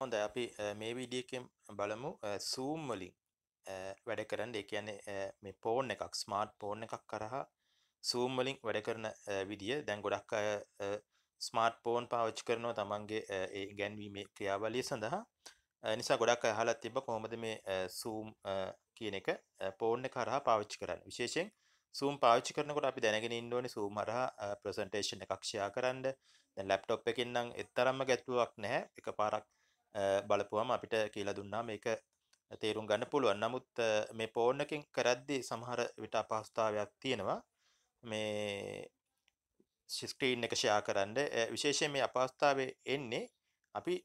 හොඳ අපි මේ විඩියකෙන් බලමු සූම් වලින් වැඩ කරන්න ඒ කියන්නේ මේ ෆෝන් එකක් ස්මාර්ට් ෆෝන් එකක් කරහා සූම් වලින් වැඩ කරන විදිය දැන් ගොඩක් අය ස්මාර්ට් ෆෝන් පාවිච්චි කරනවා තමන්ගේ ඒ ඉගැන්වීමේ ක්‍රියාවලිය සඳහා නිසා ගොඩක් අහලා තිබ්බ කොහොමද මේ සූම් කියන එක ෆෝන් එක හරහා පාවිච්චි කරන්නේ විශේෂයෙන් සූම් පාවිච්චි කරනකොට අපි දැනගෙන ඉන්න ඕනේ සූම් හරහා ප්‍රසන්ටේෂන් එකක් ෂෙයා කරන්න දැන් ලැප්ටොප් එකෙන් නම් එතරම්ම ගැතුවක් නැහැ එකපාරක් බලපුවම අපිට කියලා දුන්නා මේක තේරුම් ගන්න පුළුවන්. නමුත් මේ ෆෝන් එකෙන් කරද්දී සමහර විට අපහසුතාවයක් තියෙනවා. මේ ස්ක්‍රීන් එක ෂෙයා කරන්න විශේෂයෙන් මේ අපහසුතාවය එන්නේ අපි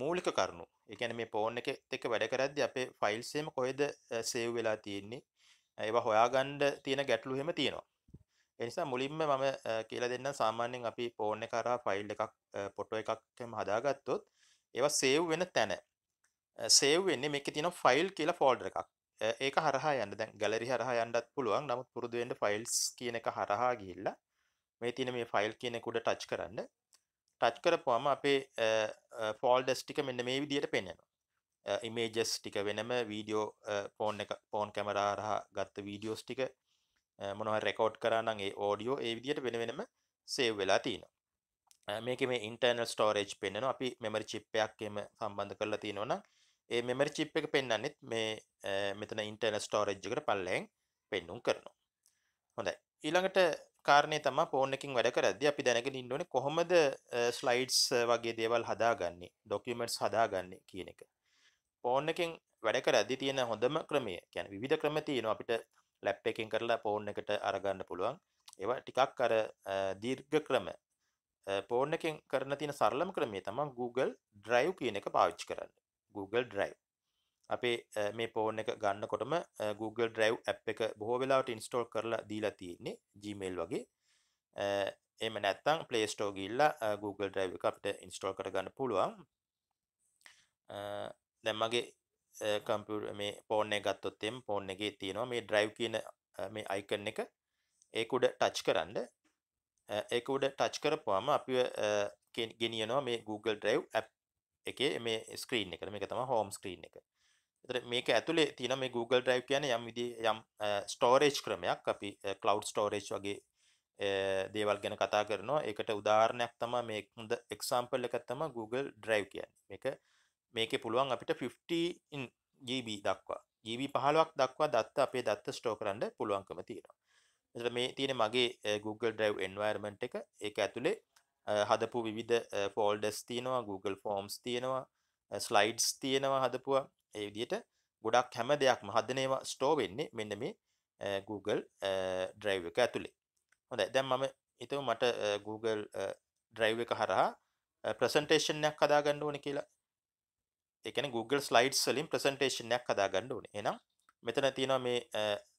මූලික කරුණු. ඒ කියන්නේ මේ ෆෝන් එකෙත් එක්ක වැඩ කරද්දී අපේ ෆයිල්ස් එහෙම කොහෙද සේව් වෙලා තියෙන්නේ? ඒවා හොයාගන්න තියෙන ගැටලු එහෙම තියෙනවා. එනිසා මුලින්ම මම කියලා දෙන්න සාමාන්‍යයෙන් අපි ෆෝන් එක කරා ෆයිල් එකක් ෆොටෝ එකක් එහෙම හදාගත්තොත් ඒවා සේව් වෙන තැන සේව් වෙන්නේ මේක තියෙන ෆයිල් කියලා ෆෝල්ඩර් එකක් ඒක හරහා යන්න දැන් ගැලරි හරහා යන්නත් පුළුවන් නමුත් පුරුදු වෙන්න ෆයිල්ස් කියන එක හරහා ගිහිල්ලා මේ තියෙන මේ ෆයිල් කියන එක උඩ ටච් කරන්න ටච් කරපුවාම අපේ ෆෝල්ඩර්ස් ටික මෙන්න මේ විදිහට පෙන්වනවා ඉමේජස් ටික වෙනම වීඩියෝ ෆෝන් එක ෆෝන් කැමරා හරහා ගත්ත වීඩියෝස් ටික මොනවා රෙකෝඩ් කරා නම් ඒ ඔඩියෝ ඒ විදිහට වෙන වෙනම සේව් වෙලා තියෙනවා මේක මේ ඉන්ටර්නල් ස්ටෝරේජ් පෙන්න්නන අපි මෙමරි චිප්පයක් එම සම්බන්ධ කරලා තියෙනවන ඒ මෙමරි චිප් එක පෙන්න්නන්නෙත් මේ මෙතන ඉන්ටර්න ස්ටෝරේජ්කට පල්ලෙන් පෙන්නුම් කරනවා හොඳයි ඊළඟට කාරණය තම පෝනකින් වැඩ කරදදි අපි දැනගෙන ඉන්නවන කොහොමද ස්ලයිඩ්ස් වගේ දේවල් හදාගන්නේ ඩොකමටස් හදාගන්නේ කියන එක පෝන්නකින් වැඩ කරදදි තියෙන හොඳම ක්‍රමය ගැන විධ ක්‍රම තියෙනවා අපිට ලැප් එකින් කරලා පෝන් එකට අරගන්න පුළුවන් ඒවා ටිකක් අර දීර්ඝ ක්‍රම ෆෝන් එකෙන් කරන තියෙන සරලම ක්‍රමය තමයි Google Drive කියන එක පාවිච්චි කරන්න. Google Drive. අපේ මේ ෆෝන් එක ගන්නකොටම Google Drive app එක බොහෝ වෙලාවට install කරලා දීලා තියෙන්නේ Gmail වගේ. එහෙම නැත්නම් Play Store ගිහිල්ලා Google Drive එක අපිට install කරගන්න පුළුවන්. දැන් මගේ කම්පියුටර් මේ ෆෝන් එක ගත්තොත් එම් ෆෝන් එකේ තියෙනවා මේ drive කියන මේ icon එක ඒක උඩ ටච් කරන්න ඒක උඩ ටච් කරපුවාම අපි ගෙනියනවා මේ Google Drive app එකේ මේ ස්ක්‍රීන් එකට මේක තමයි home screen එක. එතකොට මේක ඇතුලේ තියෙන මේ Google Drive කියන්නේ යම් විදි යම් ස්ටෝරේජ් ක්‍රමයක් අපි cloud storage වගේ දේවල් ගැන කතා කරනවා. ඒකට උදාහරණයක් තමයි මේ හොඳ example එකක් තමයි Google Drive කියන්නේ. මේක මේකේ පුළුවන් අපිට 50 GB දක්වා GB 15ක් දක්වා දත්ත අපේ දත්ත ස්ටෝ කරන්න පුළුවන්කම තියෙනවා. එතකොට මේ තියෙන මගේ Google Drive environment එක ඒක ඇතුලේ හදපු විවිධ ෆෝල්ඩර්ස් තියෙනවා Google Forms තියෙනවා ස්ලයිඩ්ස් තියෙනවා හදපුවා ඒ විදිහට ගොඩක් හැම දෙයක්ම හදන ඒවා ස්ටෝ වෙන්නේ මෙන්න මේ Google Drive එක ඇතුලේ. හොඳයි දැන් මම හිතමු මට Google Drive එක හරහා ප්‍රසන්ටේෂන් එකක් හදාගන්න ඕනේ කියලා. ඒ කියන්නේ Google Slides වලින් ප්‍රසන්ටේෂන් එකක් හදාගන්න ඕනේ. එහෙනම් මෙතන තියෙනවා මේ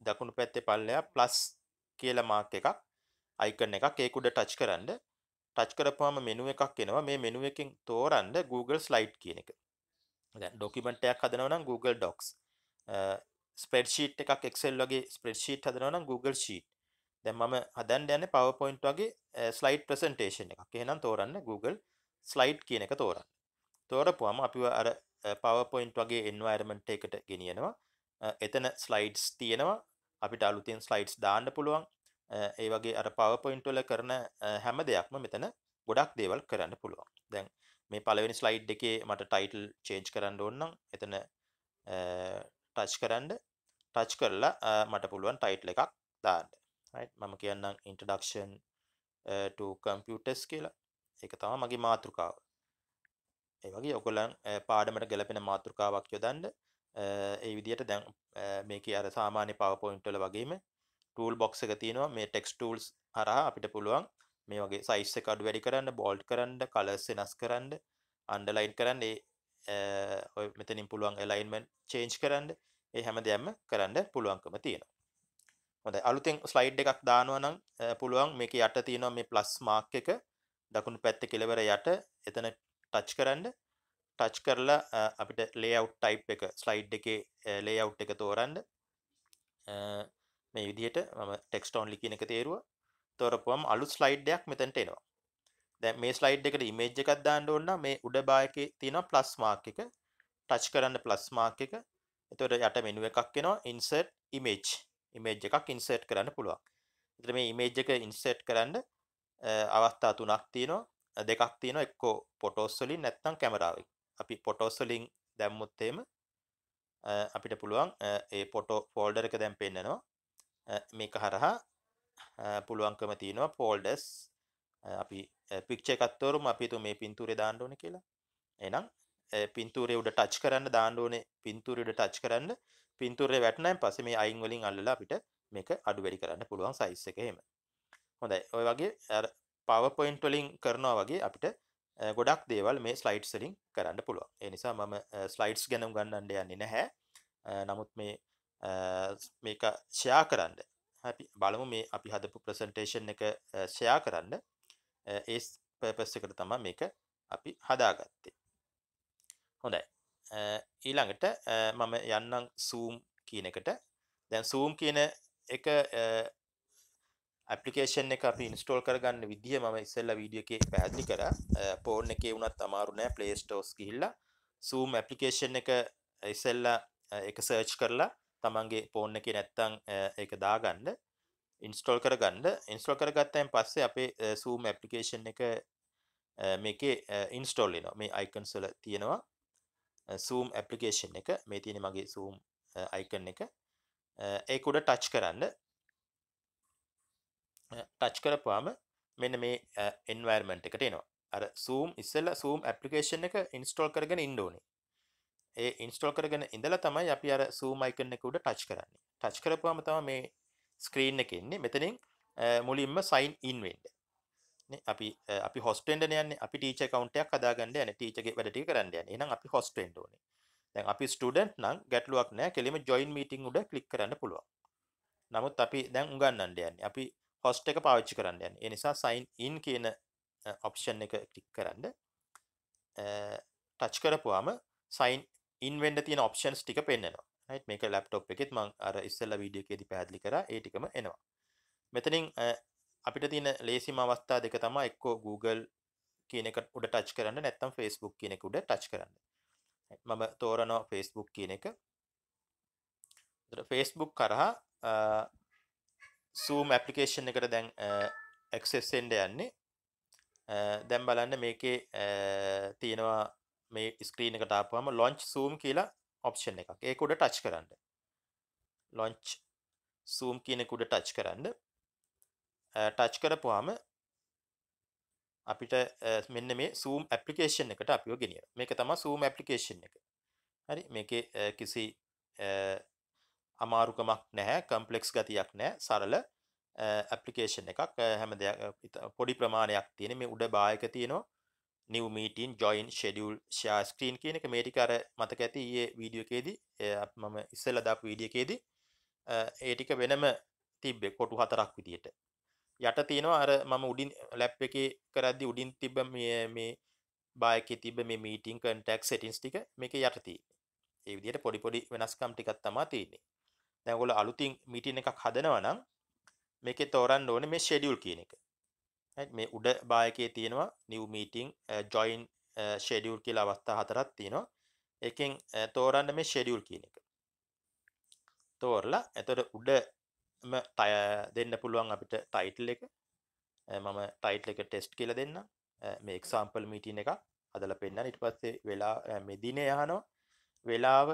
දකුණු පැත්තේ පල්ලෙහා කියලා මාක් එකක් අයිකන් එකක් ඒක උඩ ටච් කරන්න ටච් කරපුවාම මෙනු එකක් එනවා මේ මෙනු එකෙන් තෝරන්න Google Slide කියන එක. දැන් ડોකියුමන්ට් එකක් හදනවා නම් Google Docs ස්ප්‍රෙඩ්ෂීට් එකක් Excel වගේ ස්ප්‍රෙඩ්ෂීට් හදනවා නම් Google Sheet. දැන් මම හදන්න යන්නේ PowerPoint වගේ slide presentation එකක්. එහෙනම් තෝරන්න Google Slide කියන එක තෝරන්න. තෝරපුවාම අපිව අර PowerPoint වගේ environment එකට ගෙනියනවා. එතන slides තියෙනවා අපිට අලුතින් ස්ලයිඩ්ස් දාන්න පුළුවන් ඒ වගේ අර පවපොයින්ටල කරන හැම දෙයක්ම මෙතන ගොඩක් දේවල් කරන්න පුළුවන් දැන් මේ පළවෙනි ස්ලයිඩ් එකේ මට ටයිටල් චේන්ජ් කරන්න ඕන්නම් එතන ටච් කරන්න ටච් කරලා මට පුළුවන් ටයිටල එකක් දාන්න මම කියන්නම් ඉන්ටඩක්ෂන් කම්පියටස් කියලා එක තම මගේ මාතෘකාව ඒ වගේ ඔකොලන් පාඩමට ගැලපෙන මාතෘකාවක් යොදන්ඩ ඒ විදියට දැන් මේක අර සාමාන්‍ය පවපොයින්ටල වගේම ටූල් බොක්ස එක තියෙනවා මේ ටෙක්ස් ටූල්ස් හරහා අපිට පුළුවන් මේ වගේ සයිස් එක අඩු වැඩි කරන්න බෝල්ඩ් කරන්න කලර්ස් වෙනස් කරන්න අන්ඩර්ලයින් කරන්න ඒ ඔය මෙතනින් පුළුවන් ඇලයින්මන්ට් චේන්ජ් කරන්න ඒ හැම දෙයක්ම කරන්න පුළුවන්කම තියෙනවා හොඳ අලුතෙන් ස්ලයිඩ් එකක් දානවා නම් පුළුවන් මේක යට තියෙනවා මේ ප්ලස් මාක් එක දකුණු පැත්ත කෙලවර යට එතන ටච් කරන්න ටච් කරලා අපිට ලේව් ටයිප් එක ස්ලයිඩ් එකේ ලේව් එක තෝරන්ඩ මේ විදිහට මම ටෙක්ස්ටෝන් ලිකින එක තේරුව තොරපුම් අලු ස්ලයිඩ්යක් මෙතැන්ට එනවා දැ මේ ස්ලයිඩ් එකට ඉමේජ් එකත් දාන්න ඔන්න මේ උඩ බායක තියෙන ප්ලස් මාක් එක ටච් කරන්න ප්ලස් මාක් එක එතොට යට මෙනුව එකක් එෙනවා ඉන්සර්ට් ඉමේජ් ඉමේජ් එකක් ඉන්සර්ට් කරන්න පුළුවන් එතර මේ ඉමේජ් එක ඉන්සර්ට් කරන්න අවස්ථා තුනක් තියනවා දෙකක් තියෙන එක්කෝ පොටෝස්වලින් නැත්තම් කැමරාවක් අපි පොටෝස් වලින් දැම්මුත් එහෙම අපිට පුළුවන් ඒ පොටෝ ෆෝල්ඩර් එක දැන් පෙන්නනවා මේක හරහා පුළුවන්කම තියෙනවා ෆෝල්ඩර්ස් අපි පික්චර් එකක් තෝරමු අපි තු මේ පින්තූරේ දාන්න ඕනේ කියලා එහෙනම් පින්තූරේ උඩ ටච් කරන්න දාන්න ඕනේ පින්තූරේ උඩ ටච් කරන්න පින්තූරේ වැටුණායින් පස්සේ මේ අයින් වලින් අල්ලලා අපිට මේක අඩු වැඩි කරන්න පුළුවන් සයිස් එක එහෙම හොඳයි ඔය වගේ අර පවර්පොයින්ට් වලින් කරනවා වගේ අපිට ගොඩක් දේවල් මේ ස්ලයිඩ්ස් වලින් කරන්න පුළුවන්. ඒ නිසා මම ස්ලයිඩ්ස් ගැන උගන්වන්න යන්නේ නැහැ. නමුත් මේ මේක ෂෙයා කරන්න. අපි බලමු මේ අපි හදපු ප්‍රසන්ටේෂන් එක ෂෙයා කරන්න. ඒ පර්පස් එකට තමයි මේක අපි හදාගත්තේ. හොඳයි. ඊළඟට මම යන්නම් zoom කියන එකට. දැන් zoom කියන එක ඇපලිකේෂන් එක අපි ඉන්ස්ටෝල් කරගන්න විදිහ මම ඉස්සල්ලා වීඩියෝ එකේ පැහැදිලි කරා ෆෝන් එකේ වුණත් අමාරු නෑ Play Stores ගිහිල්ලා Zoom ඇපලිකේෂන් එක ඉස්සල්ලා ඒක සර්ච් කරලා තමන්ගේ ෆෝන් එකේ නැත්තම් ඒක දාගන්න ඉන්ස්ටෝල් කරගන්න ඉන්ස්ටෝල් කරගත්තයින් පස්සේ අපේ සූම් ඇපලිකේෂන් එක මේකේ ඉන්ස්ටෝල් වෙනවා මේ අයිකන්ස් වල තියෙනවා සූම් ඇපලිකේෂන් එක මේ තියෙන මගේ සූම් අයිකන් එක ඒක උඩ ටච් කරන්න ටච් කරපුවාම මෙන්න මේ එන්වර්මන්ට් එකට එනවා අර සූම් ඉස්සල්ල සූම් ඇපලිකේෂන් එක ඉන්ස්ටෝල් කරගෙන ඉන්ඩෝනේ ඒ ඉන්ස්ටෝල් කරගෙන ඉඳලා තමයි අපි අර සූම් අයිකන් එක උඩ ටච් කරන්නේ ටච් කරපුවාම තම මේ ස්ක්‍රීන් එක එන්නේ මෙතනින් මුලින්ම සයින් ඉන් වෙන්න අපි අපි හොස්ටෙන්ඩ යන්න අපි ටීච කවන්ටයක් හදාගන්න යන ටීචගේ වැඩටි කරන්න යන්න එනම් අපි හොස්ටෙන්ඩ ඕනේ දැන් අපි ස්ටඩන්ට් නම් ගැටලුවක් නෑ කෙලිම ජොයින් මීටිං උඩ කලික් කරන්න පුළුවන් නමුත් අපි දැන් උගන්නන්ඩ යන්න අපි හොස්ට් එක පාවිච්චි කරන්න යන්න ඒ නිසා සයින් ඉන් කියන ඔප්ෂන් එක ටික් කරන්න ටච් කරපුවාම සයින් ඉන්වෙන්ඩ තියෙන ඔප්ෂන්ස් ටික පෙන්න්නවා හයිත් මේක ලැප්ටොප් එකෙත් මං අර ඉස්සල්ල වීඩියකෙදි පැදලි කර ඒටිකම එනවා මෙතනින් අපිට තියෙන ලේසිම අවස්ථා දෙක තම එක්කෝ Google කියනකට උඩ ටච් කරන්න නැත්තම් ෆෙස්බුක් කියනෙක උඩ ටච් කරන්න මම තෝරනවා ෆෙස්බුක් කියන එක ෆෙස්බුක් කරහා සූම් ඇපලිකේෂන් එකට දැන් එක්සෙස්සෙන්ඩ යන්නේ දැම් බලන්න මේකේ තියෙනවා මේ ස්ක්‍රීන කටාපුම ලොංච් සූම් කියලා ඔප්ෂන් එක ඒකුඩ ටච් කරන්න ලොංච් සූම් කියනෙකුඩ ටච් කරන්න ටච් කරපුවාම අපිට මෙන්න මේ සූම් ඇපලිකේෂන් එකට අපිෝ ගෙනිය මේක තම සූම් ඇපලිකේෂන් එක හරි මේක කිසි අමාරුකමක් නැහැ කම්පලෙක්ස් ගතියක් නෑ සරල ඇපලිකේෂන් එකක් හැම දෙයක් පොඩි ප්‍රමාණයක් තියෙන මේ උඩ බායක තියෙනවා new meeting join schedule share screen කියන එක මේටිකර මතක ඇති ඒ වීඩියකේදී මම ඉස්සල්ල දක් වීඩියකේදී ඒටික වෙනම තිබ්බෙ කොටු හතරක් විදියට යට තියෙනවා අර මම උඩින් ලැප් එක කරද්දි උඩින් තිබ මේ බායක තිබ මේ මීටින් කන්ටක් සටින්ස් ටික මේක යටතිී ඒ විදියට පොඩිපොඩි වෙනස්කම් ටිකත් තමා තියන්නේ දැන් ඔයගොල්ලෝ අලුතින් මීටින් එකක් හදනවා නම් මේකේ තෝරන්න ඕනේ මේ ෂෙඩියුල් කියන එක. right මේ උඩ බා එකේ තියෙනවා new meeting join schedule කියලා අවස්ථා හතරක් තියෙනවා. ඒකෙන් තෝරන්න මේ schedule කියන එක. තෝරලා එතකොට උඩම දෙන්න පුළුවන් අපිට title එක. මම title එක test කියලා දෙන්නම්. මේ example meeting එක හදලා පෙන්නන්න. ඊට පස්සේ වෙලා මේ දිනේ අහනවා. වෙලාව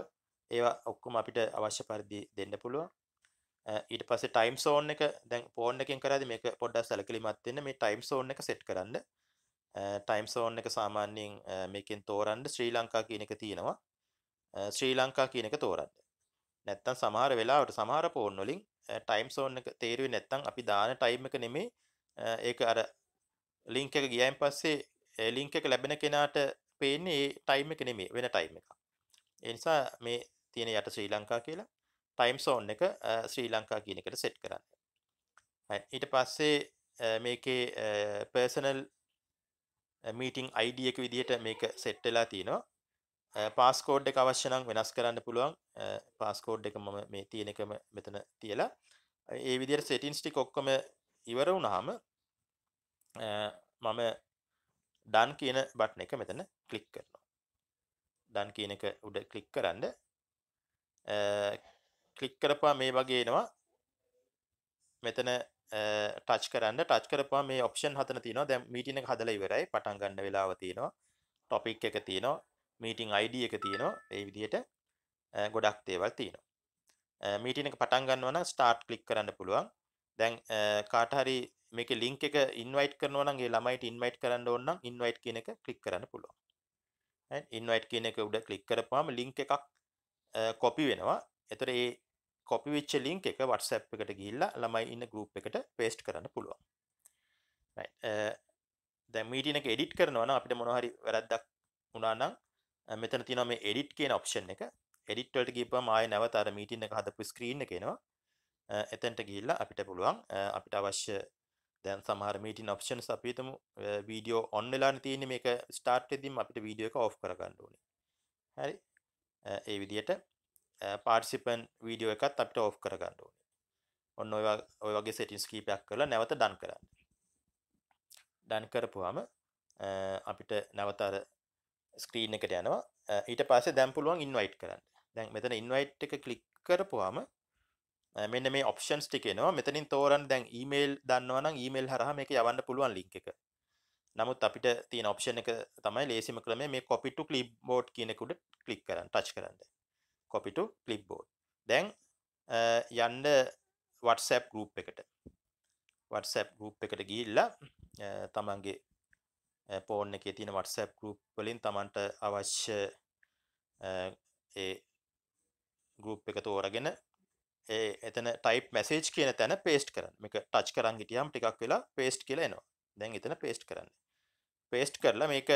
ඒවා ඔක්කොම අපිට අවශ්‍ය පරිදි දෙන්න පුළුවන් ඊට පස්සේ ටයිම් සෝන් එක දැන් ෆෝන් එකෙන් කරාද මේක පොඩ්ඩක් සැලකිලිමත් වෙන්න මේ ටයිම් සෝන් එක සෙට් කරන්න ටයිම් සෝන් එක සාමාන්‍යයෙන් මේකෙන් තෝරන්න ශ්‍රී ලංකා කියන එක තියෙනවා ශ්‍රී ලංකා කියන එක තෝරන්න නැත්තම් සමහර වෙලාවට සමහර ෆෝන් වලින් ටයිම් සෝන් එක තේරුවේ නැත්තම් අපි දාන ටයිම් එක නෙමෙයි ඒක අර ලින්ක් එක ගියයින් පස්සේ ඒ ලින්ක් එක ලැබෙන කෙනාට පේන්නේ ඒ ටයිම් එක නෙමෙයි වෙන ටයිම් එකක්. ඒ නිසා මේ තියෙන යට ශ්‍රී ලංකා කියලා ටයිම් සෝන් එක ශ්‍රී ලංකා කියන එකට සෙට් කරන්න ඊට පස්සේ මේකේ පර්සනල් මීටිං අයිඩිය එක විදිහට මේක සෙට් වෙලා තියෙනවා පාස්කෝඩ් එක අවශ්‍ය නම් වෙනස් කරන්න පුළුවන් පාස්කෝඩ් එක මම මේ තියෙන එකම මෙතන තියලා ඒ විදිහට සෙටින්ස් ටික ඔක්කොම ඉවර වුණාම මම ඩන් කියන බටන එක මෙතන ක්ලික් කරනවා ඩන් කියන එක උඩ ක්ලික් කරන්න කලික් කරපා මේ වගේනවා මෙතන ටච් කරන්න ටච් කරපා මේ ඔප්ෂන් හතන තින දැම් මීටින හදල ඉවරයි පටන් ගන්න වෙලාව තියෙනවා ටොපික් එක තියෙනවා මීටිං අයිඩ එක තියෙනවා ඒ විදිහට ගොඩක් තේවල් තියෙනවා මීටින එක පටන් ගන්නවන ස්ටාර්ට් කලික් කරන්න පුළුවන් දැන් කාටහරි මේක ලිංක එක ඉන්වයිට කරනවනගේ ළමයිට ඉන්වයිට කරන්න ඔන්න ඉන්වයිට් කියන එක කලික් කරන්න පුළුවන් ඉන්වයිට් කියන එක උඩ කලික් කරපාම ලිංක එකක් කොපි වෙනවා එතර ඒ කොපි විච්ච ලින්ක් එක වටසැප් එකට ගිල්ලා ළමයි ඉන්න ගරුප් එකට පේස්ට් කරන්න පුළුවන් දැ මීටනක එඩිට් කරනවන අපිට මොනහරි වැරද්දක් උනානම් මෙතන තිනම එඩිට් කියන ඔප්ෂන් එක එඩිට්වලට ගිපම ආය නැවතර මීටින එක හදපු ස්ක්‍රීන කෙනවා එතැන්ට ගිල්ල අපිට පුළුවන් අපිට අවශ්‍ය දැන් සමහර මීටින් ඔප්ෂන් අපිතම වීඩියෝ ඔන්නලාන තියෙන මේක ස්ටාර්ට්දීම අපිට වීඩියෝ එක ඔෆ් කරගන්නඩුවන හරි ඒ විදියට පාර්සිපන් වීඩියෝ එකත් අපිට ඔෆ් කරගන්න ඕනේ ඔන්න ඔය වගේ සෙටින්ස් කීපයක් කරලා නැවත ඩන් කරන්න ඩන් කරපුවාම අපිට නැවතර ස්ක්‍රීන් එකට යනවා ඊට පස්සේ දැන් පුළුවන් ඉන්වයිට් කරන්න දැන් මෙතන ඉන්වයිට් එක ක්ලික් කරපුවාම මෙන්න මේ ඔප්ෂන්ස් ටිකෙනවා මෙතනින් තෝරන් දැන් ඊමේල් දන්නවනම් ඊමේල් හරහම එක යවන්න පුළුවන් ලිංක එක නමුත් අපිට තියෙන ඔප්ෂන් එක තමයි ලේසිම ක්‍රමය මේ කොපිටු ක්ලිප්බෝඩ් කියනකුට ක්ලික් කරන්න ටච් කරන්න කොපිට කලිප්බෝඩ් දැන් යන්න වටසැප් ගරුප් එකට වටසැප් ගරුප් එකට ගිල්ලා uh, තමන්ගේ පෝර්න එක තින වටසැප් ගරුප් වලින් තමන්ට අවශ්‍ය uh, ඒ ගරුප් එක තෝරගෙන ඒ එතන ටයිප් මැසේජ් කියන තැන පේස්ට කරන්න එක ටච් කරන් හිටියම් ටිකක් වෙලා පේස්ට් කියලනවා දැන් එතන පේස්ට් කරන්න පේස්ට් කරලා මේක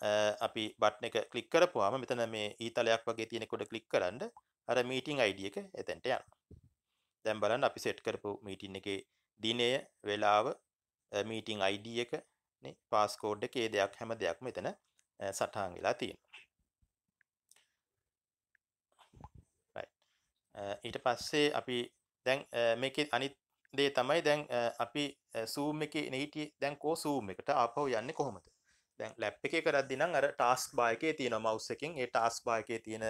අපි බට්න එක කලික් කරපුවාම මෙතන මේ ඊතලයක් වගේ තියෙනෙකොට කලික් කරන්න අර මීටිං අයිඩිය එක එතැන්ට යන් දැම් බලන් අපි සෙට් කරපු මීටින් එක දිනය වෙලාව මීටිං අයිඩිය එක පාස්කෝඩ් එකේ දෙයක් හැම දෙයක් මෙතන සටහන් වෙලා තියෙන ඊට පස්සේ අපි දැන් මේක අනිත් දේ තමයි දැන් අපි සූම් එක නහිටිය දැන් කෝ සූම් එකට අපහෝ යන්න කොහොමද දැන් ලැප් එකේ කරද්දි නම් අර ටාස්ක් බාර් එකේ තියෙන මවුස් එකෙන් ඒ ටාස්ක් බාර් එකේ තියෙන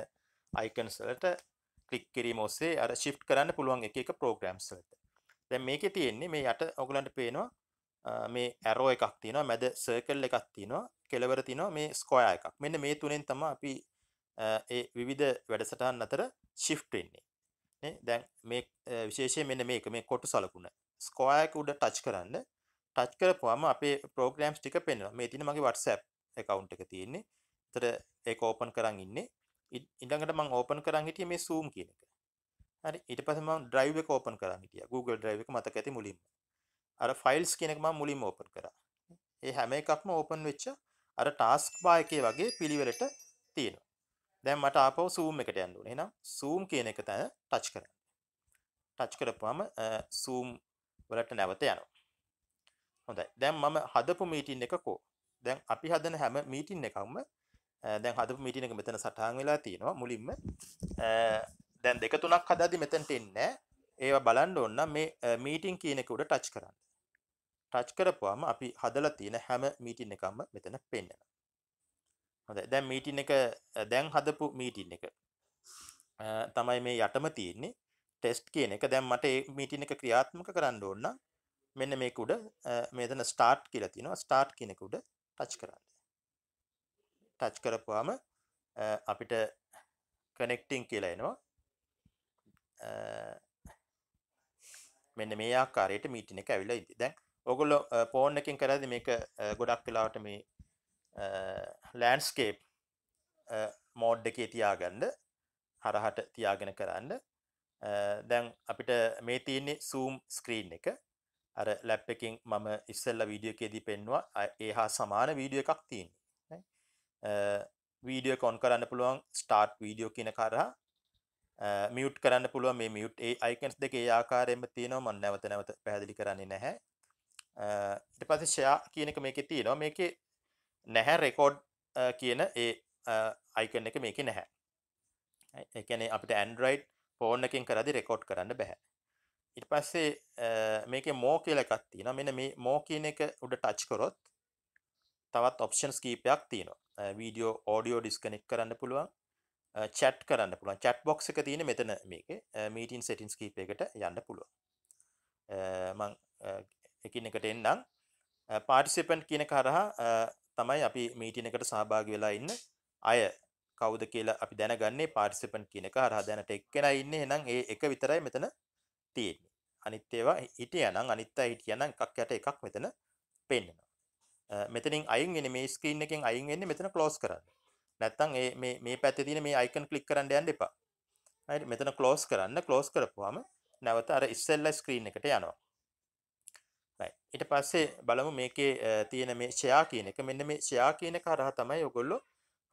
icons වලට ක්ලික් කිරීම ඔස්සේ අර shift කරන්න පුළුවන් එක එක programs වලට. දැන් මේකේ තියෙන්නේ මේ යට ඔයගලන්ට පේනවා මේ arrow එකක් තියෙනවා මැද circle එකක් තියෙනවා කෙළවර තියෙනවා මේ square එකක්. මෙන්න මේ තුනෙන් තමයි අපි ඒ විවිධ වැඩසටහන් අතර shift වෙන්නේ දැන් මේ විශේෂයෙන් මෙන්න මේක මේ කොටු සලකුණ ස්කෝයර් එක උඩ ටච් කරන්න ටච් කරපුවාම අපේ ප්‍රෝග්‍රෑම්ස් ටික පෙන්නවා මේ තියෙන මගේ WhatsApp account එක තියෙන්නේ. එතන ඒක open කරන් ඉන්නේ. ඊළඟට මම open කරන් හිටියේ මේ Zoom කියන එක. හරි ඊට පස්සේ මම Drive එක open කරන් හිටියා. Google Drive එක මතක ඇති මුලින්ම. අර ෆයිල්ස් කියන එක මම මුලින්ම open කරා. ඒ හැම එකක්ම open වෙච්ච අර task bar එකේ වගේ පිළිවෙලට තියෙනවා. දැන් මට ආපහු zoom එකට යන්න ඕනේ. එහෙනම් zoom කියන එක තන touch කරන්න. touch කරපුවාම zoom වලට නැවත යනවා. හොඳයි දැන් මම හදපු මීටින් එක කෝ දැන් අපි හදන හැම මීටින් එකක්ම දැන් හදපු මීටින් එක මෙතන සටහන් වෙලා තියෙනවා මුලින්ම දැන් දෙක තුනක් හදද්දි මෙතනට එන්නේ ඒවා බලන්න ඕන මේ මීටින් කියන එක උඩ ටච් කරන්න ටච් කරපුවාම අපි හදලා තියෙන හැම මීටින් එකක්ම මෙතන පෙන්වනවා හොඳයි දැන් මීටින් එක දැන් හදපු මීටින් එක තමයි මේ යටම තියෙන්නේ ටෙස්ට් කියන එක දැන් මට මේ මීටින් එක ක්‍රියාත්මක කරන්න ඕන නම් මෙන්න මේක උඩ මෙතන ස්ටාර්ට් කියලා තියෙනවා ස්ටාර්ට් කියන එක උඩ ටච් කරන්න. ටච් කරපුවාම අපිට කනෙක්ටිං කියලා එනවා. මෙන්න මේ ආකාරයට මීටින් එක ඇවිල්ලා ඉඳි. දැන් ඔයගොල්ලෝ ෆෝන් එකෙන් කරද්දී මේක ගොඩක් වෙලාවට මේ ලෑන්ඩ්ස්කේප් මෝඩ් එකේ තියාගන්න හරහට තියාගෙන කරන්න. දැන් අපිට මේ තියෙන්නේ සූම් ස්ක්‍රීන් එක අර ලැප් එකෙන් මම ඉස්සෙල්ලා වීඩියෝ එකේදී පෙන්නුවා ඒ හා සමාන වීඩියෝ එකක් තියෙනවා නේ වීඩියෝ එක ඔන් කරන්න පුළුවන් ස්ටාර්ට් වීඩියෝ කියන කරා මියුට් කරන්න පුළුවන් මේ මියුට් ඒ අයිකන්ස් දෙක ඒ ආකාරයෙන්ම තියෙනවා මම නැවත නැවත පැහැදිලි කරන්නේ නැහැ ඊට පස්සේ ෂෙයා කියන එක මේකේ තියෙනවා මේකේ නැහැ රෙකෝඩ් කියන ඒ අයිකන් එක මේකේ නැහැ ඒ කියන්නේ අපිට Android ෆෝන් එකෙන් කරදි රෙකෝඩ් කරන්න බෑ ඉට පස්සේ මේක මෝ කියල එකක් තියෙන මෙන මේ මෝ කියන එක උඩ ටච් කරොත් තවත් ඔප්ෂන්ස් කීපයක් තියෙනවා වීඩියෝ ඕඩියෝ ඩිස්කනෙක් කරන්න පුළුවන් චැට් කරන්න පුළුවන් චැට් බොක්ස එක තියෙන මෙතන මේක මීටන් සෙටින්ස් කීපයකට යන්න පුළුවන් මං එකින් එකට එන්නම් පාටිසිපන්ට් කියන කරහා තමයි අපි මීටින එකට සහභාග වෙලා ඉන්න අය කවුද කියලා අපි දැනගන්නේ පාටිසිපන්ට් කියන එක හරහා දැනට එක්කෙන ඉන්න එනම් ඒ එක විතරයි මෙතන තියෙන්නේ අනිත් ඒවා හිටියනම් අනිත් අය හිටියනම් එකක් යට එකක් මෙතන පෙන්වනවා මෙතනින් අයින් වෙන්නේ මේ ස්ක්‍රීන් එකෙන් අයින් වෙන්නේ මෙතන ක්ලෝස් කරන්න නැත්තම් මේ මේ පැත්තේ තියෙන මේ අයිකන් ක්ලික් කරන්න යන්න එපා හරි මෙතන ක්ලෝස් කරන්න ක්ලෝස් කරපුවාම නැවත අර ඉස්සෙල්ලා ස්ක්‍රීන් එකට යනවා ඊට පස්සේ බලමු මේකේ තියෙන මේ ෂෙයා කියන එක මෙන්න මේ ෂෙයා කියන එක හරහා තමයි ඔයගොල්ලෝ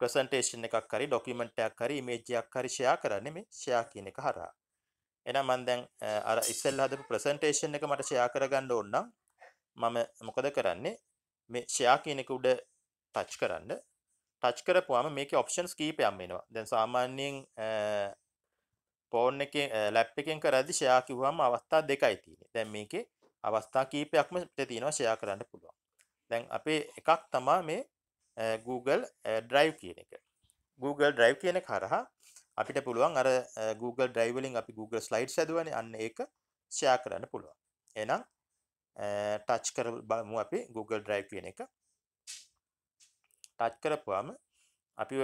ප්‍රසන්ටේෂන් එකක් හරි ඩොකියුමන්ට් එකක් හරි ඉමේජ් එකක් හරි ෂෙයා කරන්නේ මේ ෂෙයා කියන එක හරහා එහෙනම් මම දැන් අර ඉස්සෙල්ලා හදපු ප්‍රසන්ටේෂන් එක මට ෂෙයා කරගන්න ඕන නම් මම මොකද කරන්නේ මේ ෂෙයා කියන එක උඩ ටච් කරන්න ටච් කරපුවාම මේකේ ඔප්ෂන්ස් කීපයක් එනවා දැන් සාමාන්‍යයෙන් ෆෝන් එකේ ලැප් එකෙන් කරද්දි ෂෙයා කිව්වම අවස්ථා දෙකයි තියෙන්නේ දැන් මේකේ අවස්ථා කීපයක්ම තියෙනවා ෂෙයා කරන්න පුළුවන් දැන් අපේ එකක් තමයි මේ Google Drive කියන එක Google Drive කියන එක හරහා අපිට පුළුවන් අර Google Drive වලින් අපි Google Slides හදුවනේ අන්න ඒක ෂෙයා කරන්න පුළුවන්. එහෙනම් ටච් කර බලමු අපි Google Drive කියන එක. ටච් කරපුවාම අපිව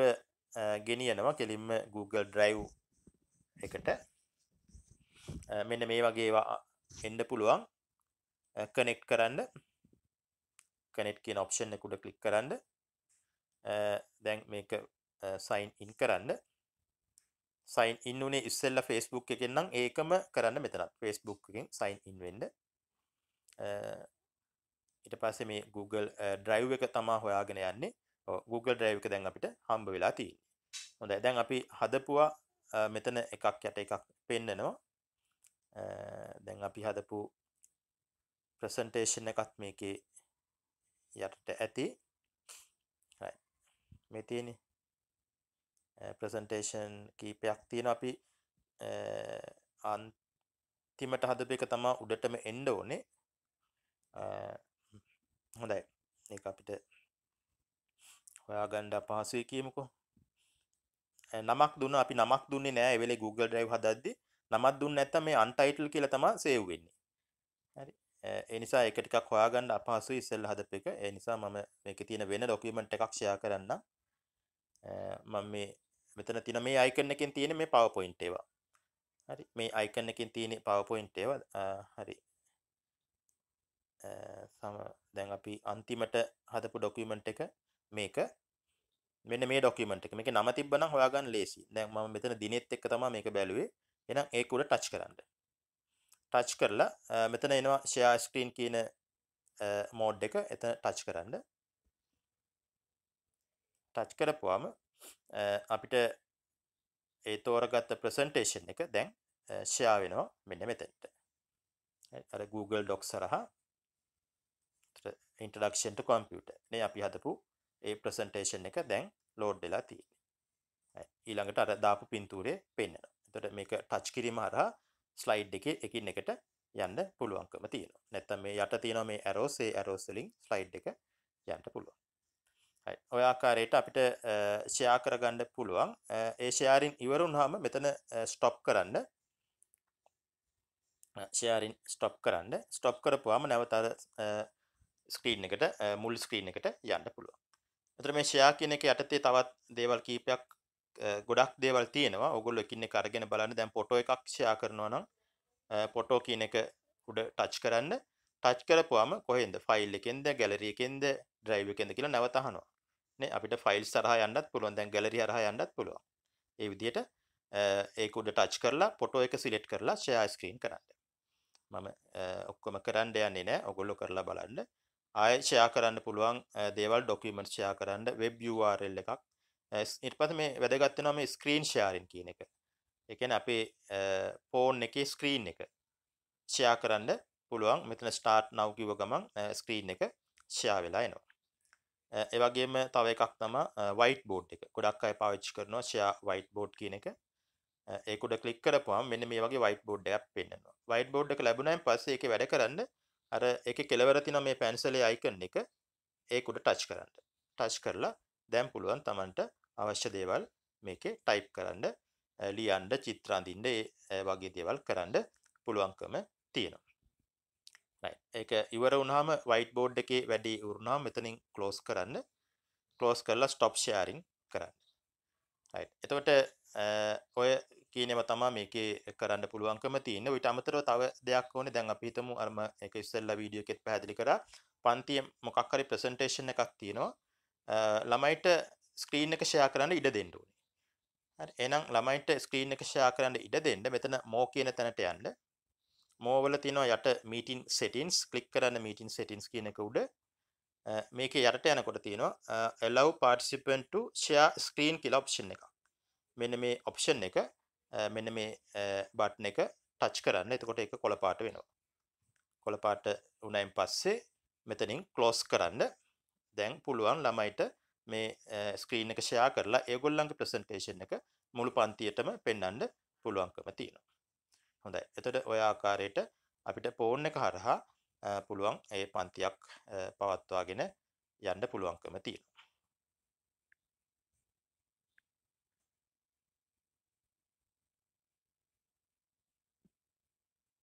ගෙනියනවා කෙලින්ම Google Drive එකට. මෙන්න මේ වගේ ඒවා එන්න පුළුවන්. කනෙක්ට් කරන්න කනෙක්ට් කියන ඔප්ෂන් එක උඩ ක්ලික් කරන්න. දැන් මේක සයින් ඉන් කරන්න සයින් ඉන් උනේ ඉස්සෙල්ලා ෆේස්බුක් එකෙන් නම් ඒකම කරන්න මෙතනත් ෆේස්බුක් එකෙන් සයින් ඉන් වෙන්න ඊට පස්සේ මේ Google ඩ්‍රයිව් එක තමා හොයාගෙන යන්නේ Google ඩ්‍රයිව් එක දැන් අපිට හම්බ වෙලා තියෙන්නේ හොඳයි දැන් අපි හදපුවා මෙතන එකක් යට එකක් පෙන්නනවා දැන් අපි හදපු ප්‍රසන්ටේෂන් එකත් මේකේ යටට ඇති මේ තියෙන්නේ ප්‍රසන්ටේෂන් eh, කීපයක් තියෙන අපි eh, අන්තිමට හදප එක තමා උඩටම එන්ඩ ඕනේ eh, හොඳයි ඒ අපිට හොයාගණ්ඩ පහසුයි කියමුකෝ නමක් දුන්න අපි නමක් දුන්නේ නෑ වෙලේ Google ඩ්‍රයිව් හදද්දි නමත් දුන්න ඇත්ත මේ අන්ටයිටල් කියල තම සේව් වෙන්නේ හරි එනිසා එකටිකක් හොයාගන්න අපහසු ඉස්සෙල් හදප එක එනිසා මම මේක තියෙන වෙන ඩොකීමට එකක්ෂයා කරන්න මම මේ මෙතන තියෙන මේ අයිකන් එකෙන් තියෙන මේ PowerPoint ඒවා. හරි මේ අයිකන් එකෙන් තියෙන PowerPoint ඒවා හරි සම දැන් අපි අන්තිමට හදපු ඩොකියුමන්ට් එක මේක මෙන්න මේ ඩොකියුමන්ට් එක. මේකේ නම තිබ්බනම් හොයාගන්න ලේසි. දැන් මම මෙතන දිනෙත් එක්ක තමයි මේක බැලුවේ. එහෙනම් ඒක උඩ ටච් කරන්න. ටච් කරලා මෙතන එනවා share screen කියන මෝඩ් එක. එතන ටච් කරන්න. ටච් කරපුවාම අපිට ඒ තෝරගත්ත ප්‍රසන්ටේෂන් එක දැන් ෂයා වෙනවා මෙන්න මෙතෙන්ට අර Google ඩොක් සරහා ඉන්ටඩක්ෂන්ට කොම්පියුට නේ අපි හදපු ඒ ප්‍රසන්ටේෂන් එක දැන් ලෝඩ් වෙලා තියෙන ඊළඟට අර දාපු පින්තූරේ පෙන්න්න එතට මේක ටච් කිරීම හරහා ස්ලයිඩ් එක එකින් එකට යන්න පුළුවන්කම තියෙන නැත්තම් මේ යට තියෙන මේ ඇරෝසේ ඇරෝස්ලින් ස්ලයිඩ් එක යන්ට පුළුවන් ඔය ආකාරයට අපිට ෂෙයා කරගන්න පුළුවන්. ඒ ෂෙයාරින් ඉවර වුණාම මෙතන ස්ටොප් කරන්න. ෂෙයාරින් ස්ටොප් කරන්න. ස්ටොප් කරපුවාම නැවත අර ස්ක්‍රීන් එකට මුල් ස්ක්‍රීන් එකට යන්න පුළුවන්. එතකොට මේ ෂෙයා කියන එක යටතේ තවත් දේවල් කීපයක් ගොඩක් දේවල් තියෙනවා. ඕගොල්ලෝ එකින් එක අරගෙන බලන්න. දැන් ෆොටෝ එකක් ෂෙයා කරනවා නම් ෆොටෝ කියන එක උඩ ටච් කරන්න. ටච් කරපුවාම කොහෙන්ද ෆයිල් එකෙන්ද ගැලරි එකෙන්ද ඩ්‍රයිව් එකෙන්ද කියලා නැවත අහනවා. නේ අපිට ෆයිල්ස් හරහා යන්නත් පුළුවන් දැන් ගැලරි හරහා යන්නත් පුළුවන් ඒ විදිහට ඒක උඩ ටච් කරලා ෆොටෝ එක සිලෙක්ට් කරලා ෂෙයා ස්ක්‍රීන් කරන්න මම ඔක්කොම කරන්න යන්නේ නෑ ඔගොල්ලෝ කරලා බලන්න ආය ෂෙයා කරන්න පුළුවන් දේවල් ඩොකියුමන්ට් ෂෙයා කරන්න වෙබ් URL එකක් ඊට පස්සේ මේ වැදගත් වෙනවා මේ ස්ක්‍රීන් ෂෙයාරින් කියන එක. ඒ කියන්නේ අපේ ෆෝන් එකේ ස්ක්‍රීන් එක ෂෙයා කරන්න පුළුවන්. මෙතන start now කිව්ව ගමන් ස්ක්‍රීන් එක ෂෙයා වෙලා එනවා. එවගේම තව එකක් තම වයිට බෝඩ් එක ගොඩක් අය පාවිච්චි කරනවා ෂයා වයිට බෝඩ් කියන එක ඒකුඩ කලික් කරපුවාම මෙන්න මේ වගේ වයිට බෝඩ් එකක් පෙන්වනවා වයිට බෝඩ් එක ලැබුණායින් පස්සේ ඒක වැඩ කරන්න අර ඒක කෙලවර තියෙන මේ පැන්සලේ අයිකන් එක ඒකුඩ ටච් කරන්න ටච් කරලා දැන් පුළුවන් Tamanට අවශ්‍ය දේවල් මේකේ ටයිප් කරන්න ලියන්න චිත්‍ර අඳින්න ඒ වගේ දේවල් කරන්න පුළුවන්කම තියෙනවා ඒක ඉවර වුණාම white board එකේ වැඩි වුණාම මෙතනින් close කරන්න close කරලා stop sharing කරන්න. right. එතකොට ඔය කියනවා තමයි මේකේ කරන්න පුළුවන්කම තියෙන්නේ. ඊට අමතරව තව දෙයක් ඕනේ. දැන් අපි හිතමු අරම ඒක ඉස්සෙල්ලා වීඩියෝ එකෙත් පැහැදිලි කරා. පන්තියේ මොකක් හරි presentation එකක් තියෙනවා. ළමයිට ස්ක්‍රීන් එක ෂෙයා කරන්න ඉඩ දෙන්න ඕනේ. හරි. එහෙනම් ළමයිට ස්ක්‍රීන් එක ෂෙයා කරන්න ඉඩ දෙන්න මෙතන more කියන තැනට යන්න. මෝවල තිනවා යට මීටින් සෙටින්ස් කලික් කරන්න මීටින් සෙටින්ස් කියනක උඩ මේක යටට යනකොට තියෙනවා එලව් පාර්ටිසිපන්ට ෂයා ස්ක්‍රීන් කියල ඔප්ෂන් එක මෙන්න මේ ඔප්ෂන් එක මෙන්න මේ බට්න එක ටච් කරන්න එතකොට එක කොළපාට වෙනවා කොළපාට උනයින් පස්සේ මෙතනින් කලෝස් කරන්න දැන් පුළුවන් ළමයිට මේ ස්ක්‍රීන එක ෂයා කරලා ඒගොල්ලන්ගේ ප්‍රසන්ටේෂන් එක මුළු පන්තියටම පෙන්න්න පුළුවන්කම තියෙනවා හොඳයි එතට ඔය ආකාරයට අපිට පෝර්න් එක හරහා පුළුවන් ඒ පන්තියක් පවත්වාගෙන යන්න පුළුවන්කම තියෙන